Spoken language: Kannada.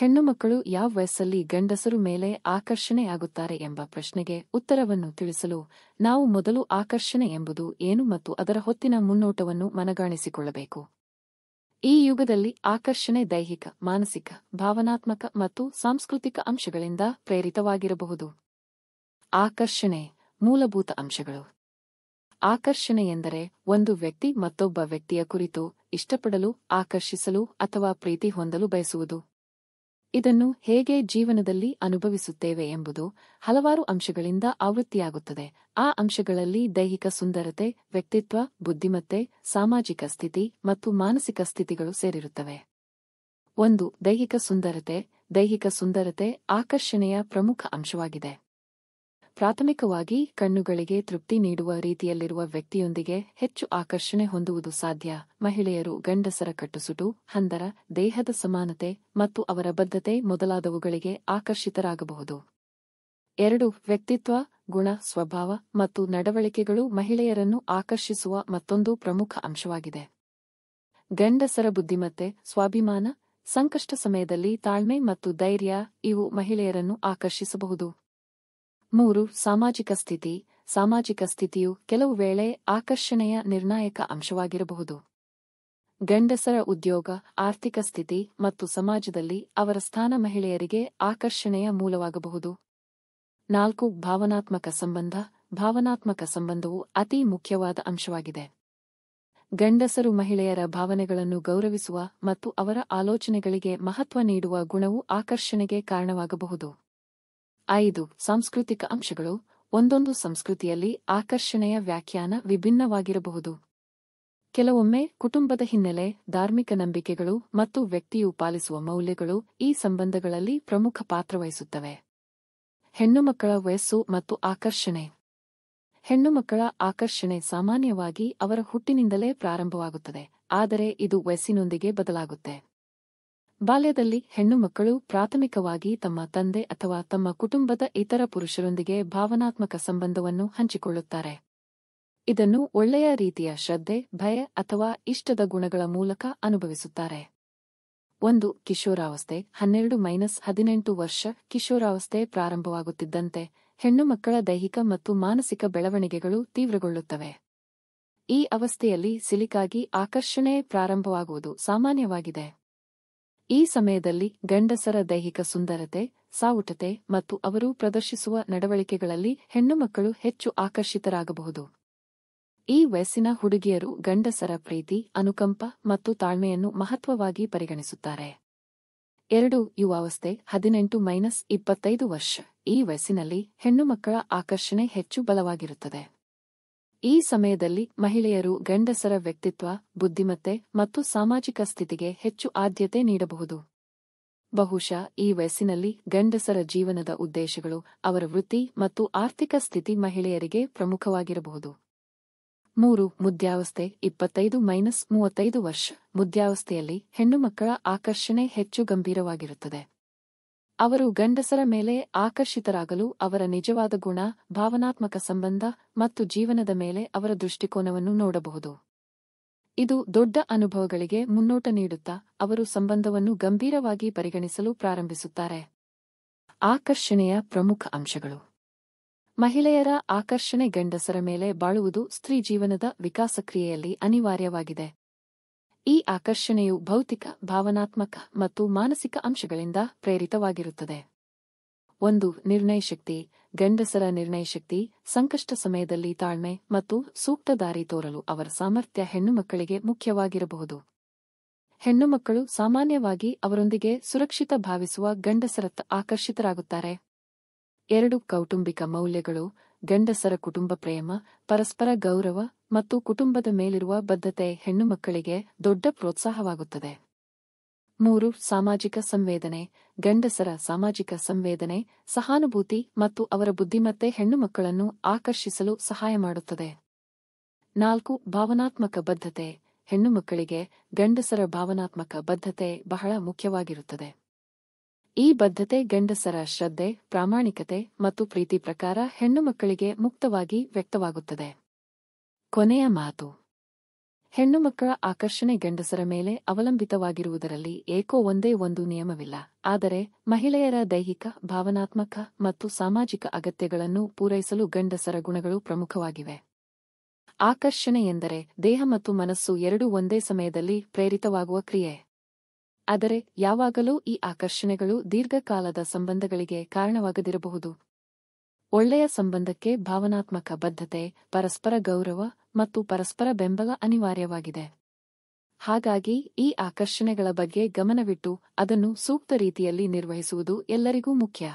ಹೆಣ್ಣುಮಕ್ಕಳು ಯಾವ ವಯಸ್ಸಲ್ಲಿ ಗಂಡಸರು ಮೇಲೆ ಆಕರ್ಷಣೆಯಾಗುತ್ತಾರೆ ಎಂಬ ಪ್ರಶ್ನೆಗೆ ಉತ್ತರವನ್ನು ತಿಳಿಸಲು ನಾವು ಮೊದಲು ಆಕರ್ಷಣೆ ಎಂಬುದು ಏನು ಮತ್ತು ಅದರ ಹೊತ್ತಿನ ಮುನ್ನೋಟವನ್ನು ಮನಗಾಣಿಸಿಕೊಳ್ಳಬೇಕು ಈ ಯುಗದಲ್ಲಿ ಆಕರ್ಷಣೆ ದೈಹಿಕ ಮಾನಸಿಕ ಭಾವನಾತ್ಮಕ ಮತ್ತು ಸಾಂಸ್ಕೃತಿಕ ಅಂಶಗಳಿಂದ ಪ್ರೇರಿತವಾಗಿರಬಹುದು ಆಕರ್ಷಣೆ ಮೂಲಭೂತ ಅಂಶಗಳು ಆಕರ್ಷಣೆ ಎಂದರೆ ಒಂದು ವ್ಯಕ್ತಿ ಮತ್ತೊಬ್ಬ ವ್ಯಕ್ತಿಯ ಕುರಿತು ಇಷ್ಟಪಡಲು ಆಕರ್ಷಿಸಲು ಅಥವಾ ಪ್ರೀತಿ ಹೊಂದಲು ಬಯಸುವುದು ಇದನ್ನು ಹೇಗೆ ಜೀವನದಲ್ಲಿ ಅನುಭವಿಸುತ್ತೇವೆ ಎಂಬುದು ಹಲವಾರು ಅಂಶಗಳಿಂದ ಆವೃತ್ತಿಯಾಗುತ್ತದೆ ಆ ಅಂಶಗಳಲ್ಲಿ ದೈಹಿಕ ಸುಂದರತೆ ವ್ಯಕ್ತಿತ್ವ ಬುದ್ಧಿಮತ್ತೆ ಸಾಮಾಜಿಕ ಸ್ಥಿತಿ ಮತ್ತು ಮಾನಸಿಕ ಸ್ಥಿತಿಗಳು ಸೇರಿರುತ್ತವೆ ಒಂದು ದೈಹಿಕ ಸುಂದರತೆ ದೈಹಿಕ ಸುಂದರತೆ ಆಕರ್ಷಣೆಯ ಪ್ರಮುಖ ಅಂಶವಾಗಿದೆ ಪ್ರಾಥಮಿಕವಾಗಿ ಕಣ್ಣುಗಳಿಗೆ ತೃಪ್ತಿ ನೀಡುವ ರೀತಿಯಲ್ಲಿರುವ ವ್ಯಕ್ತಿಯೊಂದಿಗೆ ಹೆಚ್ಚು ಆಕರ್ಷಣೆ ಹೊಂದುವುದು ಸಾಧ್ಯ ಮಹಿಳೆಯರು ಗಂಡಸರ ಕಟ್ಟುಸುಟು ಹಂದರ ದೇಹದ ಸಮಾನತೆ ಮತ್ತು ಅವರ ಬದ್ಧತೆ ಮೊದಲಾದವುಗಳಿಗೆ ಆಕರ್ಷಿತರಾಗಬಹುದು ಎರಡು ವ್ಯಕ್ತಿತ್ವ ಗುಣ ಸ್ವಭಾವ ಮತ್ತು ನಡವಳಿಕೆಗಳು ಮಹಿಳೆಯರನ್ನು ಆಕರ್ಷಿಸುವ ಮತ್ತೊಂದು ಪ್ರಮುಖ ಅಂಶವಾಗಿದೆ ಗಂಡಸರ ಬುದ್ಧಿಮತ್ತೆ ಸ್ವಾಭಿಮಾನ ಸಂಕಷ್ಟ ಸಮಯದಲ್ಲಿ ತಾಳ್ಮೆ ಮತ್ತು ಧೈರ್ಯ ಇವು ಮಹಿಳೆಯರನ್ನು ಆಕರ್ಷಿಸಬಹುದು ಮೂರು ಸಾಮಾಜಿಕ ಸ್ಥಿತಿ ಸಾಮಾಜಿಕ ಸ್ಥಿತಿಯು ಕೆಲವು ವೇಳೆ ಆಕರ್ಷಣೆಯ ನಿರ್ಣಾಯಕ ಅಂಶವಾಗಿರಬಹುದು ಗಂಡಸರ ಉದ್ಯೋಗ ಆರ್ಥಿಕ ಸ್ಥಿತಿ ಮತ್ತು ಸಮಾಜದಲ್ಲಿ ಅವರ ಸ್ಥಾನ ಮಹಿಳೆಯರಿಗೆ ಆಕರ್ಷಣೆಯ ಮೂಲವಾಗಬಹುದು ನಾಲ್ಕು ಭಾವನಾತ್ಮಕ ಸಂಬಂಧ ಭಾವನಾತ್ಮಕ ಸಂಬಂಧವು ಅತಿ ಮುಖ್ಯವಾದ ಅಂಶವಾಗಿದೆ ಗಂಡಸರು ಮಹಿಳೆಯರ ಭಾವನೆಗಳನ್ನು ಗೌರವಿಸುವ ಮತ್ತು ಅವರ ಆಲೋಚನೆಗಳಿಗೆ ಮಹತ್ವ ನೀಡುವ ಗುಣವು ಆಕರ್ಷಣೆಗೆ ಕಾರಣವಾಗಬಹುದು ಐದು ಸಾಂಸ್ಕೃತಿಕ ಅಂಶಗಳು ಒಂದೊಂದು ಸಂಸ್ಕೃತಿಯಲ್ಲಿ ಆಕರ್ಷಣೆಯ ವ್ಯಾಖ್ಯಾನ ವಿಭಿನ್ನವಾಗಿರಬಹುದು ಕೆಲವೊಮ್ಮೆ ಕುಟುಂಬದ ಹಿನ್ನೆಲೆ ಧಾರ್ಮಿಕ ನಂಬಿಕೆಗಳು ಮತ್ತು ವ್ಯಕ್ತಿಯು ಪಾಲಿಸುವ ಮೌಲ್ಯಗಳು ಈ ಸಂಬಂಧಗಳಲ್ಲಿ ಪ್ರಮುಖ ಪಾತ್ರವಹಿಸುತ್ತವೆ ಹೆಣ್ಣುಮಕ್ಕಳ ವಯಸ್ಸು ಮತ್ತು ಆಕರ್ಷಣೆ ಹೆಣ್ಣುಮಕ್ಕಳ ಆಕರ್ಷಣೆ ಸಾಮಾನ್ಯವಾಗಿ ಅವರ ಹುಟ್ಟಿನಿಂದಲೇ ಪ್ರಾರಂಭವಾಗುತ್ತದೆ ಆದರೆ ಇದು ವಯಸ್ಸಿನೊಂದಿಗೆ ಬದಲಾಗುತ್ತೆ ಬಾಲ್ಯದಲ್ಲಿ ಹೆಣ್ಣು ಮಕ್ಕಳು ಪ್ರಾಥಮಿಕವಾಗಿ ತಮ್ಮ ತಂದೆ ಅಥವಾ ತಮ್ಮ ಕುಟುಂಬದ ಇತರ ಪುರುಷರೊಂದಿಗೆ ಭಾವನಾತ್ಮಕ ಸಂಬಂಧವನ್ನು ಹಂಚಿಕೊಳ್ಳುತ್ತಾರೆ ಇದನ್ನು ಒಳ್ಳೆಯ ರೀತಿಯ ಶ್ರದ್ಧೆ ಭಯ ಅಥವಾ ಇಷ್ಟದ ಗುಣಗಳ ಮೂಲಕ ಅನುಭವಿಸುತ್ತಾರೆ ಒಂದು ಕಿಶೋರಾವಸ್ಥೆ ಹನ್ನೆರಡು ಮೈನಸ್ ಹದಿನೆಂಟು ವರ್ಷ ಕಿಶೋರಾವಸ್ಥೆ ಪ್ರಾರಂಭವಾಗುತ್ತಿದ್ದಂತೆ ಹೆಣ್ಣು ಮಕ್ಕಳ ದೈಹಿಕ ಮತ್ತು ಮಾನಸಿಕ ಬೆಳವಣಿಗೆಗಳು ತೀವ್ರಗೊಳ್ಳುತ್ತವೆ ಈ ಅವಸ್ಥೆಯಲ್ಲಿ ಸಿಲಿಕಾಗಿ ಆಕರ್ಷಣೆ ಪ್ರಾರಂಭವಾಗುವುದು ಸಾಮಾನ್ಯವಾಗಿದೆ ಈ ಸಮಯದಲ್ಲಿ ಗಂಡಸರ ದೈಹಿಕ ಸುಂದರತೆ ಸಾವುಟತೆ ಮತ್ತು ಅವರು ಪ್ರದರ್ಶಿಸುವ ನಡವಳಿಕೆಗಳಲ್ಲಿ ಹೆಣ್ಣುಮಕ್ಕಳು ಹೆಚ್ಚು ಆಕರ್ಷಿತರಾಗಬಹುದು ಈ ವಯಸ್ಸಿನ ಹುಡುಗಿಯರು ಗಂಡಸರ ಪ್ರೀತಿ ಅನುಕಂಪ ಮತ್ತು ತಾಳ್ಮೆಯನ್ನು ಮಹತ್ವವಾಗಿ ಪರಿಗಣಿಸುತ್ತಾರೆ ಎರಡು ಯುವಾವಸ್ಥೆ ಹದಿನೆಂಟು ಮೈನಸ್ ಇಪ್ಪತ್ತೈದು ವರ್ಷ ಈ ವಯಸ್ಸಿನಲ್ಲಿ ಹೆಣ್ಣುಮಕ್ಕಳ ಆಕರ್ಷಣೆ ಹೆಚ್ಚು ಬಲವಾಗಿರುತ್ತದೆ ಈ ಸಮಯದಲ್ಲಿ ಮಹಿಳೆಯರು ಗಂಡಸರ ವ್ಯಕ್ತಿತ್ವ ಬುದ್ಧಿಮತ್ತೆ ಮತ್ತು ಸಾಮಾಜಿಕ ಸ್ಥಿತಿಗೆ ಹೆಚ್ಚು ಆದ್ಯತೆ ನೀಡಬಹುದು ಬಹುಶಃ ಈ ವಯಸ್ಸಿನಲ್ಲಿ ಗಂಡಸರ ಜೀವನದ ಉದ್ದೇಶಗಳು ಅವರ ವೃತ್ತಿ ಮತ್ತು ಆರ್ಥಿಕ ಸ್ಥಿತಿ ಮಹಿಳೆಯರಿಗೆ ಪ್ರಮುಖವಾಗಿರಬಹುದು ಮೂರು ಮುದ್ಯಾವಸ್ಥೆ ಇಪ್ಪತ್ತೈದು ಮೈನಸ್ ಮೂವತ್ತೈದು ವರ್ಷ ಮುದ್ಯಾವಸ್ಥೆಯಲ್ಲಿ ಹೆಣ್ಣುಮಕ್ಕಳ ಆಕರ್ಷಣೆ ಹೆಚ್ಚು ಗಂಭೀರವಾಗಿರುತ್ತದೆ ಅವರು ಗಂಡಸರ ಮೇಲೆ ಆಕರ್ಷಿತರಾಗಲು ಅವರ ನಿಜವಾದ ಗುಣ ಭಾವನಾತ್ಮಕ ಸಂಬಂಧ ಮತ್ತು ಜೀವನದ ಮೇಲೆ ಅವರ ದೃಷ್ಟಿಕೋನವನ್ನು ನೋಡಬಹುದು ಇದು ದೊಡ್ಡ ಅನುಭವಗಳಿಗೆ ಮುನ್ನೋಟ ನೀಡುತ್ತಾ ಅವರು ಸಂಬಂಧವನ್ನು ಗಂಭೀರವಾಗಿ ಪರಿಗಣಿಸಲು ಪ್ರಾರಂಭಿಸುತ್ತಾರೆ ಆಕರ್ಷಣೆಯ ಪ್ರಮುಖ ಅಂಶಗಳು ಮಹಿಳೆಯರ ಆಕರ್ಷಣೆ ಗಂಡಸರ ಮೇಲೆ ಬಾಳುವುದು ಸ್ತ್ರೀ ಜೀವನದ ವಿಕಾಸಕ್ರಿಯೆಯಲ್ಲಿ ಅನಿವಾರ್ಯವಾಗಿದೆ ಈ ಆಕರ್ಷಣೆಯು ಭೌತಿಕ ಭಾವನಾತ್ಮಕ ಮತ್ತು ಮಾನಸಿಕ ಅಂಶಗಳಿಂದ ಪ್ರೇರಿತವಾಗಿರುತ್ತದೆ ಒಂದು ನಿರ್ಣಯ ಶಕ್ತಿ ಗಂಡಸರ ನಿರ್ಣಯ ಶಕ್ತಿ ಸಂಕಷ್ಟ ಸಮಯದಲ್ಲಿ ತಾಳ್ಮೆ ಮತ್ತು ಸೂಕ್ತ ದಾರಿ ತೋರಲು ಅವರ ಸಾಮರ್ಥ್ಯ ಹೆಣ್ಣುಮಕ್ಕಳಿಗೆ ಮುಖ್ಯವಾಗಿರಬಹುದು ಹೆಣ್ಣುಮಕ್ಕಳು ಸಾಮಾನ್ಯವಾಗಿ ಅವರೊಂದಿಗೆ ಸುರಕ್ಷಿತ ಭಾವಿಸುವ ಗಂಡಸರತ್ತ ಆಕರ್ಷಿತರಾಗುತ್ತಾರೆ ಎರಡು ಕೌಟುಂಬಿಕ ಮೌಲ್ಯಗಳು ಗಂಡಸರ ಕುಟುಂಬ ಪ್ರೇಮ ಪರಸ್ಪರ ಗೌರವ ಮತ್ತು ಕುಟುಂಬದ ಮೇಲಿರುವ ಬದ್ಧತೆ ಹೆಣ್ಣು ಮಕ್ಕಳಿಗೆ ದೊಡ್ಡ ಪ್ರೋತ್ಸಾಹವಾಗುತ್ತದೆ ಮೂರು ಸಾಮಾಜಿಕ ಸಂವೇದನೆ ಗಂಡಸರ ಸಾಮಾಜಿಕ ಸಂವೇದನೆ ಸಹಾನುಭೂತಿ ಮತ್ತು ಅವರ ಬುದ್ಧಿಮತ್ತೆ ಹೆಣ್ಣುಮಕ್ಕಳನ್ನು ಆಕರ್ಷಿಸಲು ಸಹಾಯ ಮಾಡುತ್ತದೆ ನಾಲ್ಕು ಭಾವನಾತ್ಮಕ ಬದ್ಧತೆ ಹೆಣ್ಣುಮಕ್ಕಳಿಗೆ ಗಂಡಸರ ಭಾವನಾತ್ಮಕ ಬದ್ಧತೆ ಬಹಳ ಮುಖ್ಯವಾಗಿರುತ್ತದೆ ಈ ಬದ್ಧತೆ ಗಂಡಸರ ಶ್ರದ್ಧೆ ಪ್ರಾಮಾಣಿಕತೆ ಮತ್ತು ಪ್ರೀತಿ ಪ್ರಕಾರ ಹೆಣ್ಣು ಮಕ್ಕಳಿಗೆ ಮುಕ್ತವಾಗಿ ವ್ಯಕ್ತವಾಗುತ್ತದೆ ಕೊನೆಯ ಮಾತು ಹೆಣ್ಣು ಮಕ್ಕಳ ಆಕರ್ಷಣೆ ಗಂಡಸರ ಮೇಲೆ ಅವಲಂಬಿತವಾಗಿರುವುದರಲ್ಲಿ ಏಕೋ ಒಂದೇ ಒಂದು ನಿಯಮವಿಲ್ಲ ಆದರೆ ಮಹಿಳೆಯರ ದೈಹಿಕ ಭಾವನಾತ್ಮಕ ಮತ್ತು ಸಾಮಾಜಿಕ ಅಗತ್ಯಗಳನ್ನು ಪೂರೈಸಲು ಗಂಡಸರ ಗುಣಗಳು ಪ್ರಮುಖವಾಗಿವೆ ಆಕರ್ಷಣೆ ಎಂದರೆ ದೇಹ ಮತ್ತು ಮನಸ್ಸು ಎರಡೂ ಒಂದೇ ಸಮಯದಲ್ಲಿ ಪ್ರೇರಿತವಾಗುವ ಕ್ರಿಯೆ ಆದರೆ ಯಾವಾಗಲೂ ಈ ಆಕರ್ಷಣೆಗಳು ದೀರ್ಘಕಾಲದ ಸಂಬಂಧಗಳಿಗೆ ಕಾರಣವಾಗದಿರಬಹುದು ಒಳ್ಳೆಯ ಸಂಬಂಧಕ್ಕೆ ಭಾವನಾತ್ಮಕ ಬದ್ಧತೆ ಪರಸ್ಪರ ಗೌರವ ಮತ್ತು ಪರಸ್ಪರ ಬೆಂಬಲ ಅನಿವಾರ್ಯವಾಗಿದೆ ಹಾಗಾಗಿ ಈ ಆಕರ್ಷಣೆಗಳ ಬಗ್ಗೆ ಗಮನವಿಟ್ಟು ಅದನ್ನು ಸೂಕ್ತ ರೀತಿಯಲ್ಲಿ ನಿರ್ವಹಿಸುವುದು ಎಲ್ಲರಿಗೂ ಮುಖ್ಯ